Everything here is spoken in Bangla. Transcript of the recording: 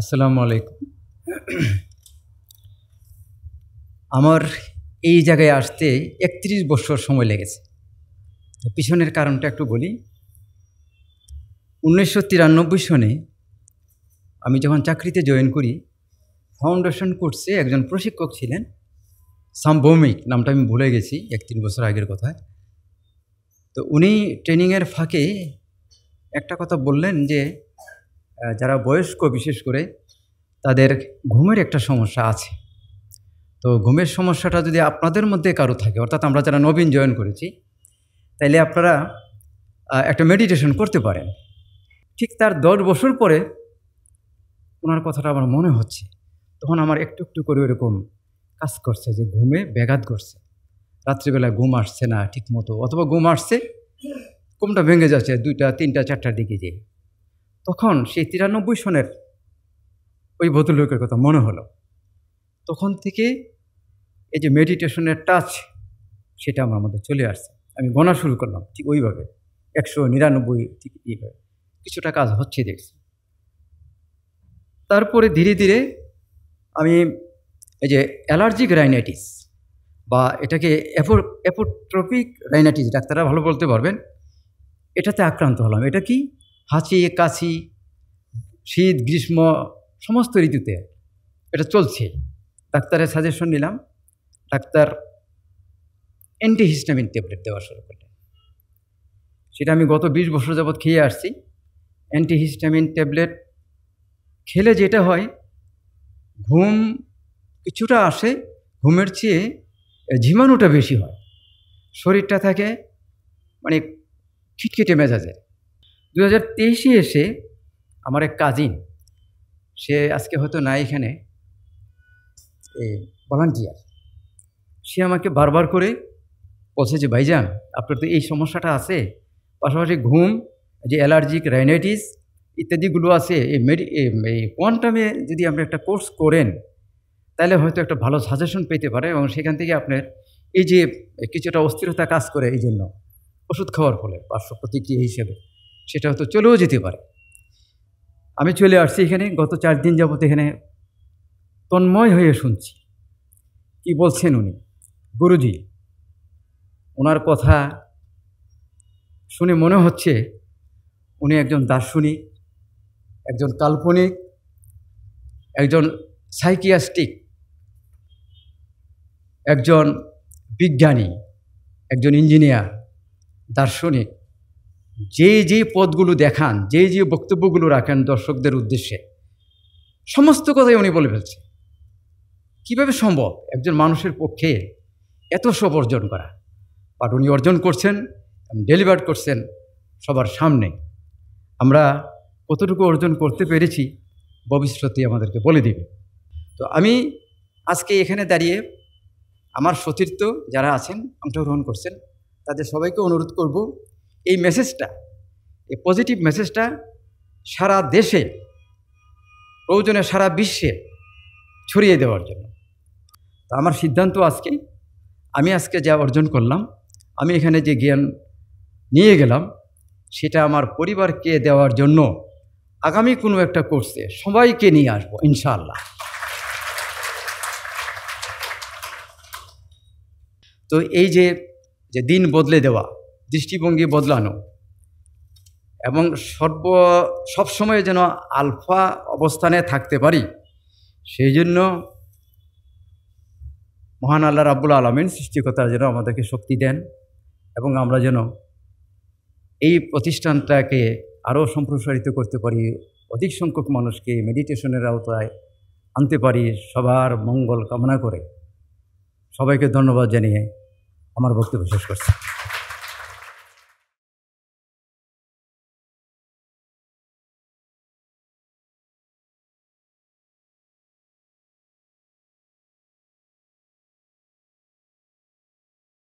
আসসালামু আলাইকুম আমার এই জায়গায় আসতে একত্রিশ বছর সময় লেগেছে পিছনের কারণটা একটু বলি উনিশশো তিরানব্বই সনে আমি যখন চাকরিতে জয়েন করি ফাউন্ডেশন কোর্সে একজন প্রশিক্ষক ছিলেন সাম ভৌমিক নামটা আমি ভুলে গেছি এক তিন বছর আগের কথায় তো উনি ট্রেনিংয়ের ফাঁকে একটা কথা বললেন যে যারা বয়স্ক বিশেষ করে তাদের ঘুমের একটা সমস্যা আছে তো ঘুমের সমস্যাটা যদি আপনাদের মধ্যে কারো থাকে অর্থাৎ আমরা যারা নবীন জয়েন করেছি তাইলে আপনারা একটা মেডিটেশন করতে পারেন ঠিক তার দশ বছর পরে ওনার কথাটা আমার মনে হচ্ছে তখন আমার একটু একটু করে এরকম কাজ করছে যে ঘুমে ব্যাঘাত করছে রাত্রিবেলা ঘুম আসছে না ঠিক মতো অথবা ঘুম আসছে ঘুমটা ভেঙে যাচ্ছে দুইটা তিনটা চারটার দিকে যেয়ে তখন সেই তিরানব্বই সনের ওই ভদ্রলোকের কথা মনে হলো তখন থেকে এই যে মেডিটেশনের টাচ সেটা আমার মধ্যে চলে আসছে আমি গণা শুরু করলাম ঠিক ওইভাবে একশো নিরানব্বই ঠিক এইভাবে কিছুটা কাজ হচ্ছে দেখছি তারপরে ধীরে ধীরে আমি এই যে অ্যালার্জিক রাইনাইটিস বা এটাকে অ্যাপো অ্যাপোট্রপিক রাইনাইটিস ডাক্তাররা ভালো বলতে পারবেন এটাতে আক্রান্ত হলাম এটা কি হাঁচি কাশি শীত গ্রীষ্ম সমস্ত ঋতুতে এটা চলছে ডাক্তারের সাজেশন নিলাম ডাক্তার অ্যান্টিহিস্টামিন ট্যাবলেট দেওয়া শুরু করলেন সেটা আমি গত বিশ বছর যাবৎ খেয়ে আসছি অ্যান্টিহিস্টামিন ট্যাবলেট খেলে যেটা হয় ঘুম কিছুটা আসে ঘুমের চেয়ে ঝিমানোটা বেশি হয় শরীরটা থাকে মানে খিটখিটে মেজাজের দু হাজার তেইশে এসে আমার এক কাজিন সে আজকে হয়তো না এখানে ভলান্টিয়ার সে আমাকে বারবার করে বলছে যে ভাইজান আপনার তো এই সমস্যাটা আছে পাশাপাশি ঘুম যে অ্যালার্জিক রাইনাইটিস ইত্যাদিগুলো আছে এই মেডি এই কোয়ান্টামে যদি আপনি একটা কোর্স করেন তাহলে হয়তো একটা ভালো সাজেশন পেতে পারে এবং সেখান থেকে আপনার এই যে কিছুটা অস্থিরতা কাজ করে এই জন্য ওষুধ খাওয়ার ফলে পার্শ্ব প্রতিক্রিয়া হিসেবে সেটা হয়তো চলেও যেতে পারে আমি চলে আসছি এখানে গত চার দিন যাবত এখানে তন্ময় হয়ে শুনছি কি বলছেন উনি গুরুজি ওনার কথা শুনে মনে হচ্ছে উনি একজন দার্শনিক একজন কাল্পনিক একজন সাইকিয়াস্টিক একজন বিজ্ঞানী একজন ইঞ্জিনিয়ার দার্শনিক যে যে পদগুলো দেখান যে যে বক্তব্যগুলো রাখেন দর্শকদের উদ্দেশ্যে সমস্ত কথাই উনি বলে ফেলছে কীভাবে সম্ভব একজন মানুষের পক্ষে এত সব অর্জন করা বাট উনি অর্জন করছেন ডেলিভার করছেন সবার সামনে আমরা কতটুকু অর্জন করতে পেরেছি ভবিষ্যতে আমাদেরকে বলে দেবে তো আমি আজকে এখানে দাঁড়িয়ে আমার সতীর্থ যারা আছেন অংশগ্রহণ করছেন তাদের সবাইকে অনুরোধ করব এই মেসেজটা এই পজিটিভ মেসেজটা সারা দেশে প্রয়োজনে সারা বিশ্বে ছড়িয়ে দেওয়ার জন্য তো আমার সিদ্ধান্ত আজকে আমি আজকে যা অর্জন করলাম আমি এখানে যে জ্ঞান নিয়ে গেলাম সেটা আমার পরিবারকে দেওয়ার জন্য আগামী কোনো একটা কোর্সে সবাইকে নিয়ে আসবো ইনশাল্লাহ তো এই যে যে দিন বদলে দেওয়া দৃষ্টিভঙ্গি বদলানো এবং সর্ব সবসময় যেন আলফা অবস্থানে থাকতে পারি সেই জন্য মহান আল্লাহ রাব্বুল আলমিন সৃষ্টিকতা যেন আমাদেরকে শক্তি দেন এবং আমরা যেন এই প্রতিষ্ঠানটাকে আরও সম্প্রসারিত করতে পারি অধিক সংখ্যক মানুষকে মেডিটেশনের আওতায় আনতে পারি সবার মঙ্গল কামনা করে সবাইকে ধন্যবাদ জানিয়ে আমার বক্তব্য শেষ করছি